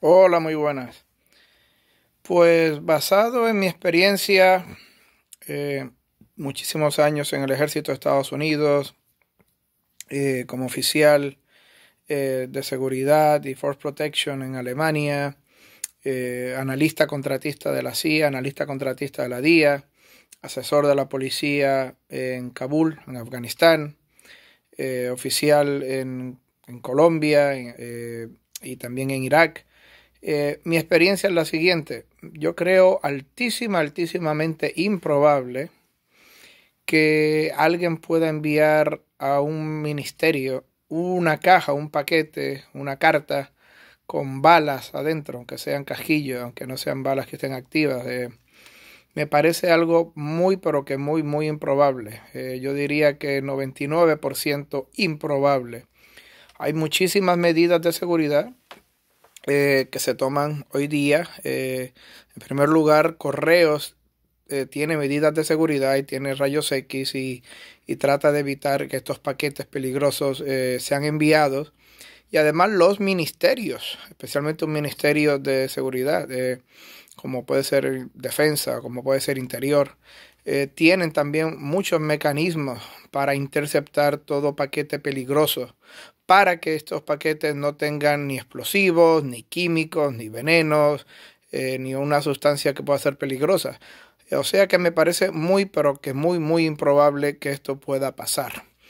Hola, muy buenas. Pues basado en mi experiencia, eh, muchísimos años en el ejército de Estados Unidos, eh, como oficial eh, de seguridad y force protection en Alemania, analista contratista de la CIA, analista contratista de la DIA, asesor de la policía en Kabul, en Afganistán, oficial en Colombia y también en Irak eh, mi experiencia es la siguiente. Yo creo altísima, altísimamente improbable que alguien pueda enviar a un ministerio una caja, un paquete, una carta con balas adentro, aunque sean cajillos, aunque no sean balas que estén activas. Eh, me parece algo muy, pero que muy, muy improbable. Eh, yo diría que 99% improbable. Hay muchísimas medidas de seguridad, eh, que se toman hoy día. Eh, en primer lugar, correos eh, tiene medidas de seguridad y tiene rayos X y, y trata de evitar que estos paquetes peligrosos sean enviados. Y además los ministerios, especialmente un ministerio de seguridad, como puede ser defensa, como puede ser interior, tienen también muchos mecanismos para interceptar todo paquete peligroso, para que estos paquetes no tengan ni explosivos, ni químicos, ni venenos, eh, ni una sustancia que pueda ser peligrosa. O sea que me parece muy, pero que muy, muy improbable que esto pueda pasar.